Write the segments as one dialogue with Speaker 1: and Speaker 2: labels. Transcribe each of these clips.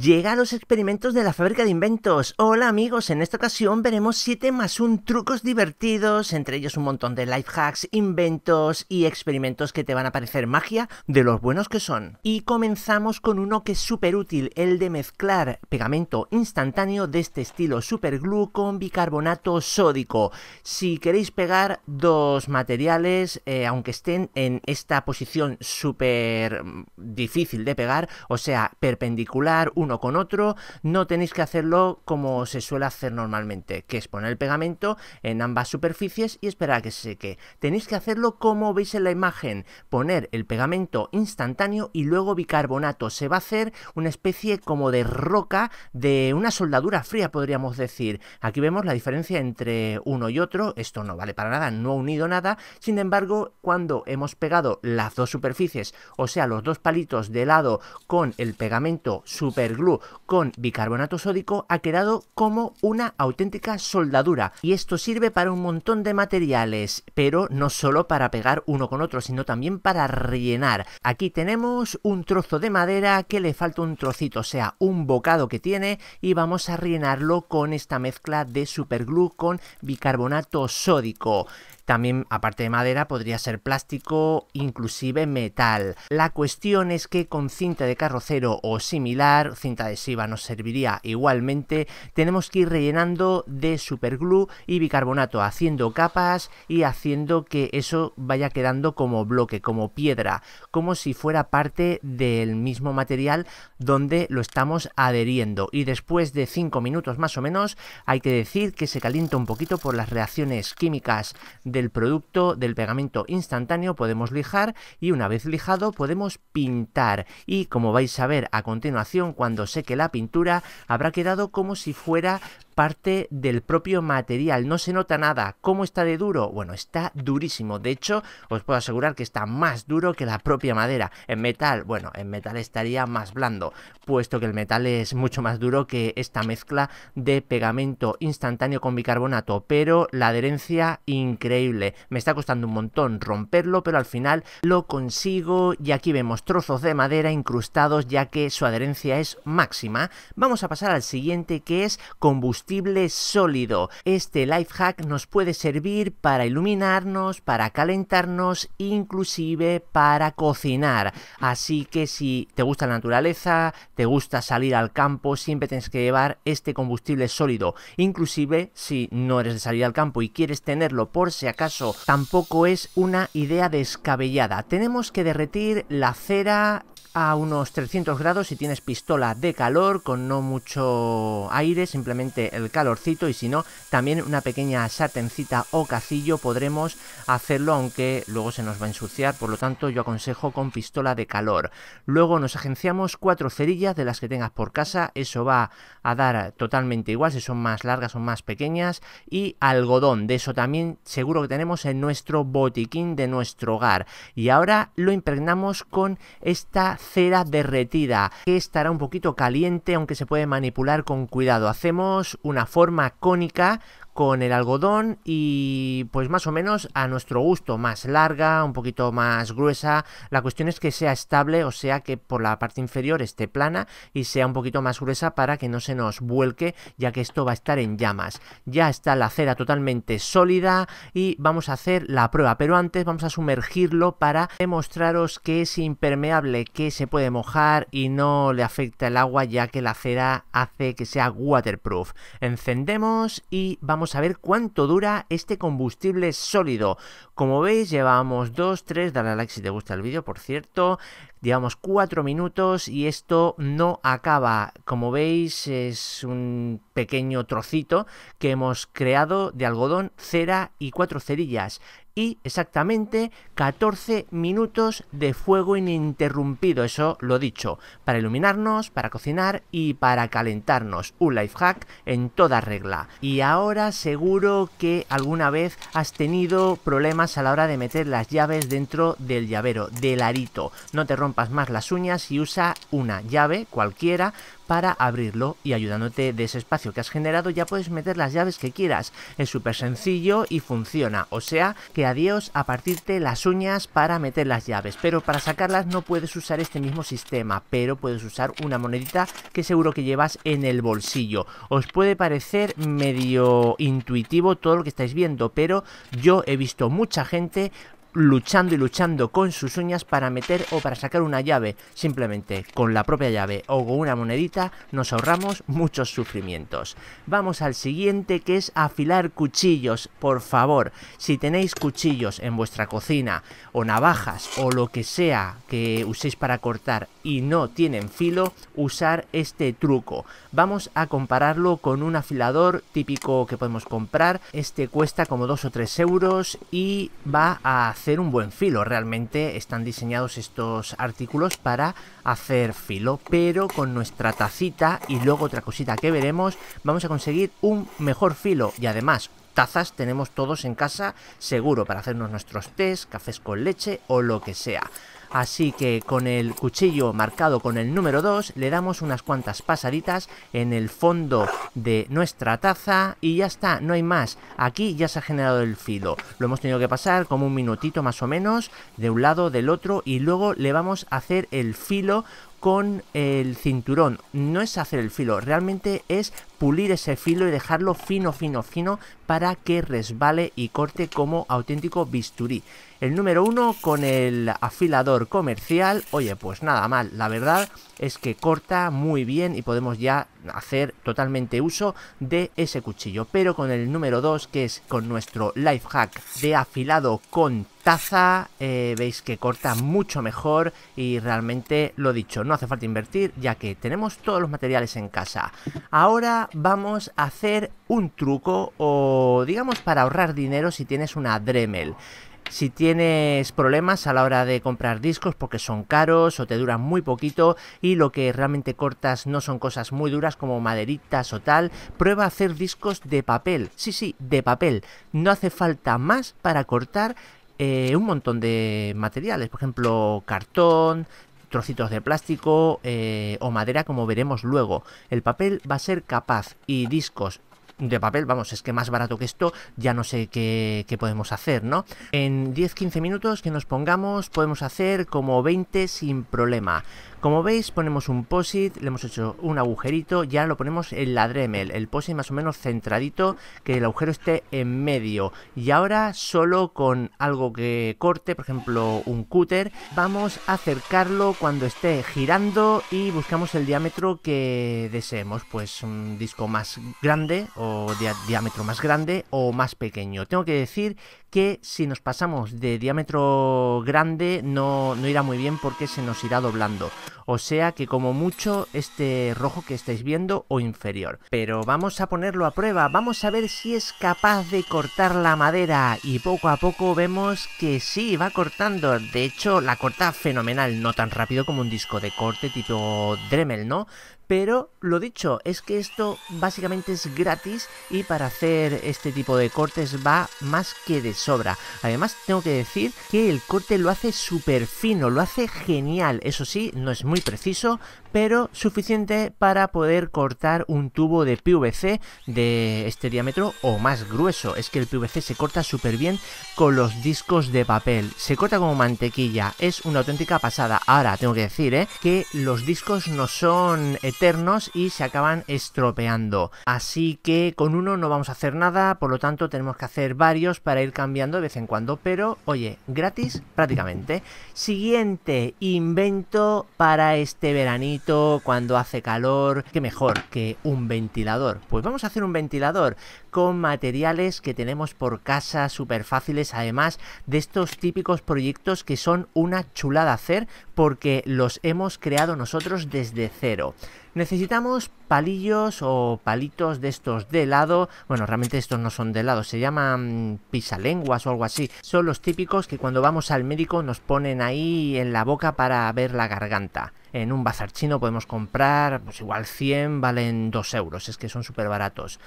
Speaker 1: Llega a los experimentos de la fábrica de inventos. Hola amigos, en esta ocasión veremos 7 más un trucos divertidos, entre ellos un montón de life hacks, inventos y experimentos que te van a parecer magia de los buenos que son. Y comenzamos con uno que es súper útil, el de mezclar pegamento instantáneo de este estilo superglue con bicarbonato sódico. Si queréis pegar dos materiales, eh, aunque estén en esta posición súper mm, difícil de pegar, o sea, perpendicular uno con otro, no tenéis que hacerlo como se suele hacer normalmente, que es poner el pegamento en ambas superficies y esperar a que se seque. Tenéis que hacerlo como veis en la imagen, poner el pegamento instantáneo y luego bicarbonato. Se va a hacer una especie como de roca de una soldadura fría, podríamos decir. Aquí vemos la diferencia entre uno y otro, esto no vale para nada, no ha unido nada, sin embargo, cuando hemos pegado las dos superficies, o sea, los dos palitos de lado con el pegamento super superglue con bicarbonato sódico ha quedado como una auténtica soldadura y esto sirve para un montón de materiales, pero no solo para pegar uno con otro, sino también para rellenar. Aquí tenemos un trozo de madera que le falta un trocito, o sea, un bocado que tiene y vamos a rellenarlo con esta mezcla de superglue con bicarbonato sódico. También, aparte de madera, podría ser plástico, inclusive metal. La cuestión es que con cinta de carrocero o similar, cinta adhesiva nos serviría igualmente, tenemos que ir rellenando de superglue y bicarbonato, haciendo capas y haciendo que eso vaya quedando como bloque, como piedra, como si fuera parte del mismo material donde lo estamos adheriendo. Y después de 5 minutos más o menos, hay que decir que se calienta un poquito por las reacciones químicas del producto del pegamento instantáneo podemos lijar y una vez lijado podemos pintar y como vais a ver a continuación cuando seque la pintura habrá quedado como si fuera parte del propio material. No se nota nada. ¿Cómo está de duro? Bueno, está durísimo. De hecho, os puedo asegurar que está más duro que la propia madera. En metal, bueno, en metal estaría más blando, puesto que el metal es mucho más duro que esta mezcla de pegamento instantáneo con bicarbonato. Pero la adherencia, increíble. Me está costando un montón romperlo, pero al final lo consigo. Y aquí vemos trozos de madera incrustados, ya que su adherencia es máxima. Vamos a pasar al siguiente, que es combustible combustible sólido. Este life hack nos puede servir para iluminarnos, para calentarnos, inclusive para cocinar. Así que si te gusta la naturaleza, te gusta salir al campo, siempre tienes que llevar este combustible sólido. Inclusive si no eres de salir al campo y quieres tenerlo por si acaso, tampoco es una idea descabellada. Tenemos que derretir la cera a unos 300 grados si tienes pistola de calor con no mucho aire, simplemente el calorcito y si no, también una pequeña satencita o casillo podremos hacerlo aunque luego se nos va a ensuciar, por lo tanto yo aconsejo con pistola de calor. Luego nos agenciamos cuatro cerillas de las que tengas por casa, eso va a dar totalmente igual si son más largas o más pequeñas y algodón, de eso también seguro que tenemos en nuestro botiquín de nuestro hogar. Y ahora lo impregnamos con esta cera derretida, que estará un poquito caliente, aunque se puede manipular con cuidado. Hacemos una forma cónica con el algodón y pues más o menos a nuestro gusto, más larga, un poquito más gruesa. La cuestión es que sea estable, o sea que por la parte inferior esté plana y sea un poquito más gruesa para que no se nos vuelque, ya que esto va a estar en llamas. Ya está la cera totalmente sólida y vamos a hacer la prueba, pero antes vamos a sumergirlo para demostraros que es impermeable, que se puede mojar y no le afecta el agua, ya que la cera hace que sea waterproof. Encendemos y vamos a ver cuánto dura este combustible sólido. Como veis, llevamos 2, 3, dale a like si te gusta el vídeo, por cierto. Llevamos 4 minutos y esto no acaba. Como veis, es un pequeño trocito que hemos creado de algodón, cera y cuatro cerillas y exactamente 14 minutos de fuego ininterrumpido, eso lo dicho, para iluminarnos, para cocinar y para calentarnos, un life hack en toda regla. Y ahora seguro que alguna vez has tenido problemas a la hora de meter las llaves dentro del llavero, del arito. No te rompas más las uñas y usa una llave cualquiera para abrirlo y ayudándote de ese espacio que has generado ya puedes meter las llaves que quieras. Es súper sencillo y funciona, o sea que adiós a partirte las uñas para meter las llaves, pero para sacarlas no puedes usar este mismo sistema, pero puedes usar una monedita que seguro que llevas en el bolsillo. Os puede parecer medio intuitivo todo lo que estáis viendo, pero yo he visto mucha gente luchando y luchando con sus uñas para meter o para sacar una llave. Simplemente con la propia llave o con una monedita nos ahorramos muchos sufrimientos. Vamos al siguiente que es afilar cuchillos. Por favor, si tenéis cuchillos en vuestra cocina o navajas o lo que sea que uséis para cortar y no tienen filo, usar este truco. Vamos a compararlo con un afilador típico que podemos comprar. Este cuesta como 2 o 3 euros y va a hacer un buen filo. Realmente están diseñados estos artículos para hacer filo, pero con nuestra tacita y luego otra cosita que veremos, vamos a conseguir un mejor filo y además tazas tenemos todos en casa seguro para hacernos nuestros tés, cafés con leche o lo que sea. Así que con el cuchillo marcado con el número 2 le damos unas cuantas pasaditas en el fondo de nuestra taza y ya está, no hay más. Aquí ya se ha generado el filo. Lo hemos tenido que pasar como un minutito más o menos de un lado, del otro y luego le vamos a hacer el filo con el cinturón. No es hacer el filo, realmente es pulir ese filo y dejarlo fino, fino, fino para que resbale y corte como auténtico bisturí. El número uno con el afilador comercial, oye, pues nada mal, la verdad es que corta muy bien y podemos ya hacer totalmente uso de ese cuchillo. Pero con el número 2, que es con nuestro life hack de afilado con taza, eh, veis que corta mucho mejor y realmente lo dicho, no hace falta invertir ya que tenemos todos los materiales en casa. Ahora vamos a hacer un truco o digamos para ahorrar dinero si tienes una Dremel. Si tienes problemas a la hora de comprar discos porque son caros o te duran muy poquito y lo que realmente cortas no son cosas muy duras como maderitas o tal, prueba a hacer discos de papel. Sí, sí, de papel. No hace falta más para cortar eh, un montón de materiales, por ejemplo, cartón, trocitos de plástico eh, o madera como veremos luego. El papel va a ser capaz y discos de papel, vamos, es que más barato que esto ya no sé qué, qué podemos hacer, ¿no? En 10-15 minutos que nos pongamos podemos hacer como 20 sin problema. Como veis ponemos un POSIT, le hemos hecho un agujerito, ya lo ponemos en la Dremel, el POSIT más o menos centradito, que el agujero esté en medio. Y ahora solo con algo que corte, por ejemplo un cúter, vamos a acercarlo cuando esté girando y buscamos el diámetro que deseemos, pues un disco más grande o diámetro más grande o más pequeño. Tengo que decir que si nos pasamos de diámetro grande no, no irá muy bien porque se nos irá doblando o sea que como mucho este rojo que estáis viendo o inferior. Pero vamos a ponerlo a prueba, vamos a ver si es capaz de cortar la madera y poco a poco vemos que sí, va cortando. De hecho, la corta fenomenal, no tan rápido como un disco de corte tipo Dremel, ¿no? Pero lo dicho, es que esto básicamente es gratis y para hacer este tipo de cortes va más que de sobra. Además tengo que decir que el corte lo hace súper fino, lo hace genial. Eso sí, no es muy preciso, pero suficiente para poder cortar un tubo de PVC de este diámetro o más grueso. Es que el PVC se corta súper bien con los discos de papel. Se corta como mantequilla, es una auténtica pasada. Ahora tengo que decir ¿eh? que los discos no son y se acaban estropeando. Así que con uno no vamos a hacer nada, por lo tanto tenemos que hacer varios para ir cambiando de vez en cuando, pero oye, gratis prácticamente. Siguiente invento para este veranito, cuando hace calor, ¿Qué mejor que un ventilador. Pues vamos a hacer un ventilador con materiales que tenemos por casa, súper fáciles, además de estos típicos proyectos que son una chulada hacer porque los hemos creado nosotros desde cero. Necesitamos palillos o palitos de estos de helado. Bueno, realmente estos no son de helado, se llaman pisalenguas o algo así. Son los típicos que cuando vamos al médico nos ponen ahí en la boca para ver la garganta. En un bazar chino podemos comprar, pues igual 100 valen 2 euros, es que son súper baratos.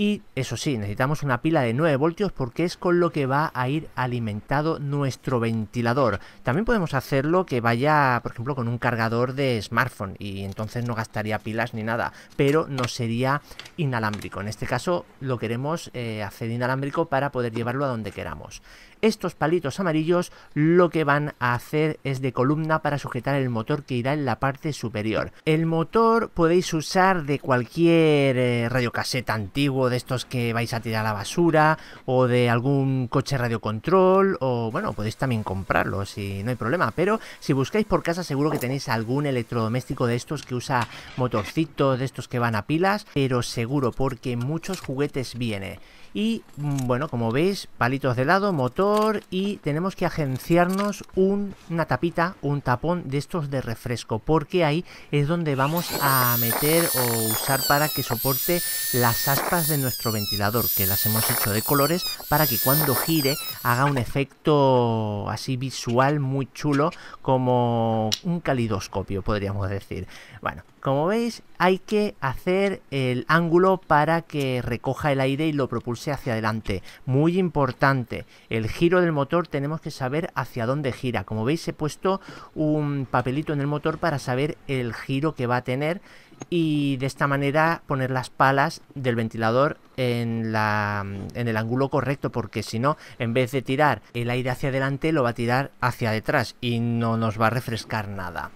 Speaker 1: Y eso sí, necesitamos una pila de 9 voltios porque es con lo que va a ir alimentado nuestro ventilador. También podemos hacerlo que vaya, por ejemplo, con un cargador de smartphone y entonces no gastaría pilas ni nada, pero no sería inalámbrico. En este caso lo queremos eh, hacer inalámbrico para poder llevarlo a donde queramos. Estos palitos amarillos lo que van a hacer es de columna para sujetar el motor que irá en la parte superior. El motor podéis usar de cualquier radio eh, radiocaseta antiguo de estos que vais a tirar a la basura o de algún coche radiocontrol o bueno, podéis también comprarlo si no hay problema, pero si buscáis por casa seguro que tenéis algún electrodoméstico de estos que usa motorcitos, de estos que van a pilas, pero seguro porque muchos juguetes viene. Y mm, bueno, como veis, palitos de lado, motor y tenemos que agenciarnos una tapita, un tapón de estos de refresco, porque ahí es donde vamos a meter o usar para que soporte las aspas de nuestro ventilador, que las hemos hecho de colores para que cuando gire haga un efecto así visual muy chulo como un calidoscopio, podríamos decir. Bueno, como veis, hay que hacer el ángulo para que recoja el aire y lo propulse hacia adelante. Muy importante, el giro del motor tenemos que saber hacia dónde gira. Como veis, he puesto un papelito en el motor para saber el giro que va a tener y de esta manera poner las palas del ventilador en, en el ángulo correcto, porque si no, en vez de tirar el aire hacia adelante, lo va a tirar hacia detrás y no nos va a refrescar nada.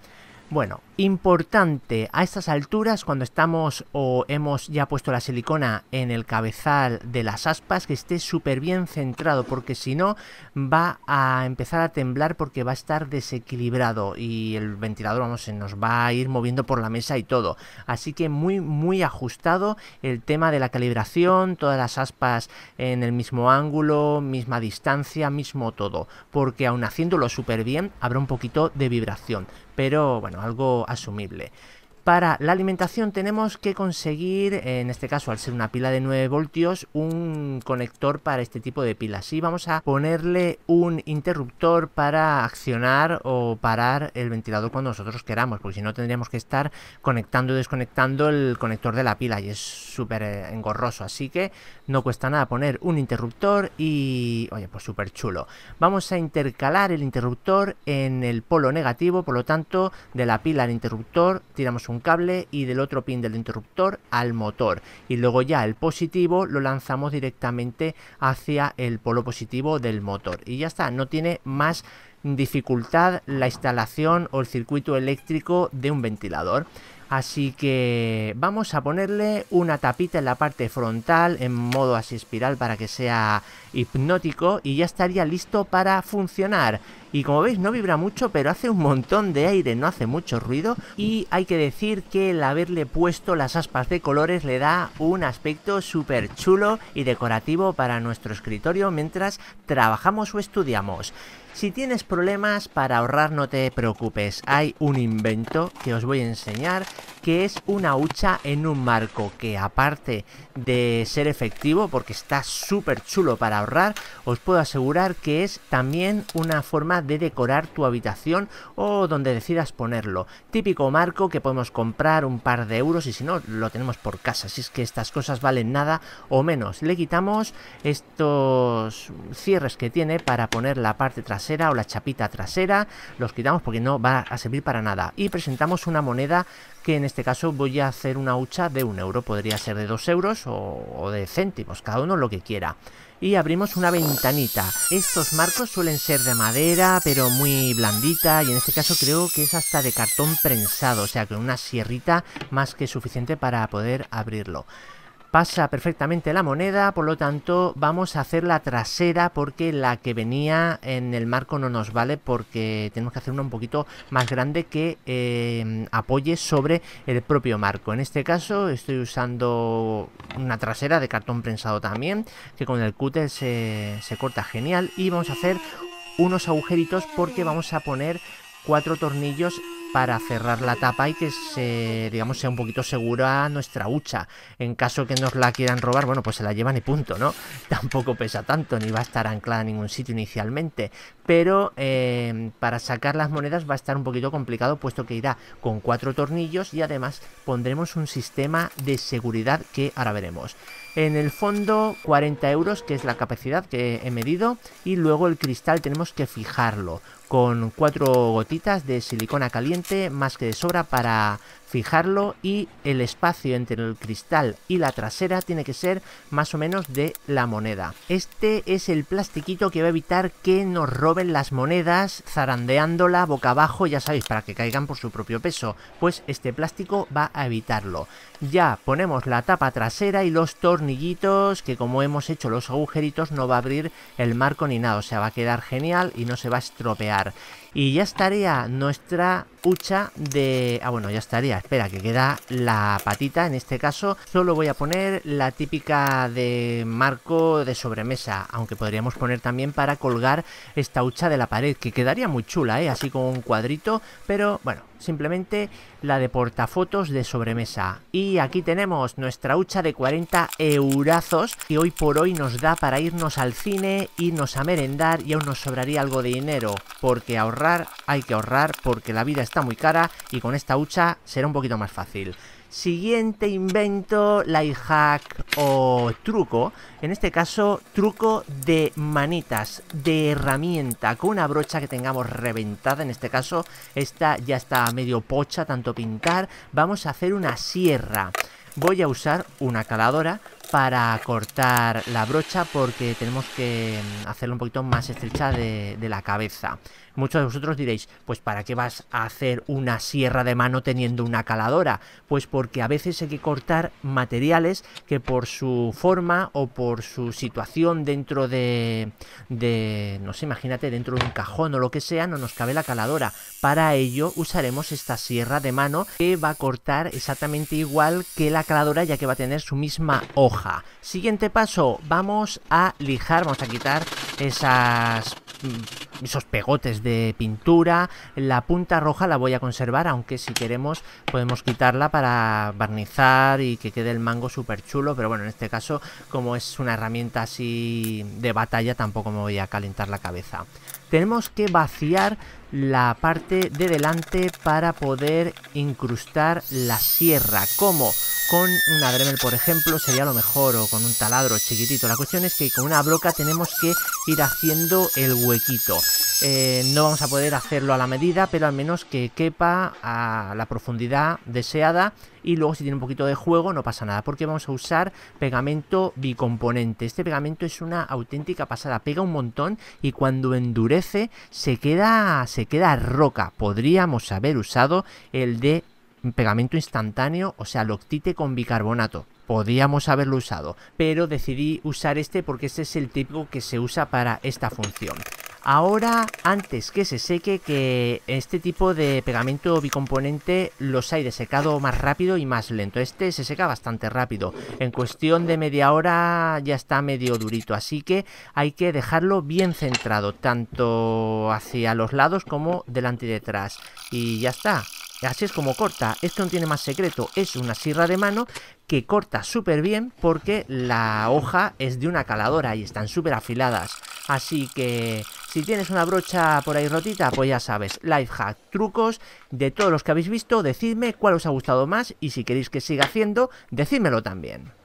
Speaker 1: Bueno, importante a estas alturas cuando estamos o hemos ya puesto la silicona en el cabezal de las aspas que esté súper bien centrado porque si no va a empezar a temblar porque va a estar desequilibrado y el ventilador vamos se nos va a ir moviendo por la mesa y todo. Así que muy muy ajustado el tema de la calibración, todas las aspas en el mismo ángulo, misma distancia, mismo todo, porque aun haciéndolo súper bien habrá un poquito de vibración pero bueno, algo asumible. Para la alimentación tenemos que conseguir, en este caso al ser una pila de 9 voltios, un conector para este tipo de pilas. Y vamos a ponerle un interruptor para accionar o parar el ventilador cuando nosotros queramos, porque si no tendríamos que estar conectando y desconectando el conector de la pila y es súper eh, engorroso. Así que no cuesta nada poner un interruptor y... Oye, pues súper chulo. Vamos a intercalar el interruptor en el polo negativo, por lo tanto, de la pila al interruptor tiramos un un cable y del otro pin del interruptor al motor. Y luego ya el positivo lo lanzamos directamente hacia el polo positivo del motor. Y ya está, no tiene más dificultad la instalación o el circuito eléctrico de un ventilador. Así que vamos a ponerle una tapita en la parte frontal en modo así espiral para que sea hipnótico y ya estaría listo para funcionar. Y como veis no vibra mucho pero hace un montón de aire, no hace mucho ruido y hay que decir que el haberle puesto las aspas de colores le da un aspecto súper chulo y decorativo para nuestro escritorio mientras trabajamos o estudiamos. Si tienes problemas para ahorrar no te preocupes, hay un invento que os voy a enseñar que es una hucha en un marco que aparte de ser efectivo porque está súper chulo para ahorrar, os puedo asegurar que es también una forma de decorar tu habitación o donde decidas ponerlo. Típico marco que podemos comprar un par de euros y si no lo tenemos por casa, si es que estas cosas valen nada o menos. Le quitamos estos cierres que tiene para poner la parte trasera o la chapita trasera, los quitamos porque no va a servir para nada. Y presentamos una moneda que en este caso voy a hacer una hucha de un euro, podría ser de dos euros o, o de céntimos, cada uno lo que quiera y abrimos una ventanita. Estos marcos suelen ser de madera, pero muy blandita, y en este caso creo que es hasta de cartón prensado, o sea, que una sierrita más que suficiente para poder abrirlo pasa perfectamente la moneda, por lo tanto vamos a hacer la trasera porque la que venía en el marco no nos vale porque tenemos que hacer una un poquito más grande que eh, apoye sobre el propio marco. En este caso estoy usando una trasera de cartón prensado también que con el cúter se, se corta genial y vamos a hacer unos agujeritos porque vamos a poner cuatro tornillos para cerrar la tapa y que se, digamos, sea un poquito segura nuestra hucha. En caso que nos la quieran robar, bueno, pues se la llevan y punto, ¿no? Tampoco pesa tanto, ni va a estar anclada en ningún sitio inicialmente. Pero eh, para sacar las monedas va a estar un poquito complicado, puesto que irá con cuatro tornillos y además pondremos un sistema de seguridad que ahora veremos. En el fondo 40 euros, que es la capacidad que he medido, y luego el cristal tenemos que fijarlo con cuatro gotitas de silicona caliente más que de sobra para fijarlo y el espacio entre el cristal y la trasera tiene que ser más o menos de la moneda. Este es el plastiquito que va a evitar que nos roben las monedas zarandeándola boca abajo, ya sabéis, para que caigan por su propio peso. Pues este plástico va a evitarlo. Ya ponemos la tapa trasera y los tornillitos que como hemos hecho los agujeritos no va a abrir el marco ni nada, o sea, va a quedar genial y no se va a estropear. Y ya estaría nuestra hucha de... Ah, bueno, ya estaría. Espera, que queda la patita. En este caso solo voy a poner la típica de marco de sobremesa. Aunque podríamos poner también para colgar esta hucha de la pared. Que quedaría muy chula, ¿eh? Así con un cuadrito. Pero, bueno, simplemente la de portafotos de sobremesa. Y aquí tenemos nuestra hucha de 40 eurazos. Que hoy por hoy nos da para irnos al cine, irnos a merendar. Y aún nos sobraría algo de dinero. Porque ahorrar hay que ahorrar porque la vida está muy cara y con esta hucha será un poquito más fácil. Siguiente invento, light hack o truco. En este caso, truco de manitas, de herramienta, con una brocha que tengamos reventada. En este caso, esta ya está medio pocha, tanto pintar. Vamos a hacer una sierra. Voy a usar una caladora para cortar la brocha porque tenemos que mm, hacerla un poquito más estrecha de la cabeza. Muchos de vosotros diréis, pues ¿para qué vas a hacer una sierra de mano teniendo una caladora? Pues porque a veces hay que cortar materiales que por su forma o por su situación dentro de, de no sé, imagínate, dentro de un cajón o lo que sea, no nos cabe la caladora. Para ello usaremos esta sierra de mano que va a cortar exactamente igual que la caladora ya que va a tener su misma hoja. Siguiente paso, vamos a lijar, vamos a quitar esas mm, esos pegotes de pintura. La punta roja la voy a conservar, aunque si queremos podemos quitarla para barnizar y que quede el mango súper chulo. Pero bueno, en este caso, como es una herramienta así de batalla, tampoco me voy a calentar la cabeza tenemos que vaciar la parte de delante para poder incrustar la sierra. como Con una Dremel, por ejemplo, sería lo mejor, o con un taladro chiquitito. La cuestión es que con una broca tenemos que ir haciendo el huequito. Eh, no vamos a poder hacerlo a la medida, pero al menos que quepa a la profundidad deseada y luego si tiene un poquito de juego no pasa nada porque vamos a usar pegamento bicomponente. Este pegamento es una auténtica pasada, pega un montón y cuando endurece se queda, se queda roca. Podríamos haber usado el de pegamento instantáneo, o sea, loctite con bicarbonato. Podríamos haberlo usado, pero decidí usar este porque este es el típico que se usa para esta función. Ahora, antes que se seque, que este tipo de pegamento bicomponente los hay de secado más rápido y más lento. Este se seca bastante rápido. En cuestión de media hora ya está medio durito, así que hay que dejarlo bien centrado, tanto hacia los lados como delante y detrás. Y ya está. Así es como corta, esto no tiene más secreto, es una sierra de mano que corta súper bien porque la hoja es de una caladora y están súper afiladas. Así que si tienes una brocha por ahí rotita, pues ya sabes, Lifehack, trucos de todos los que habéis visto, decidme cuál os ha gustado más y si queréis que siga haciendo, decídmelo también.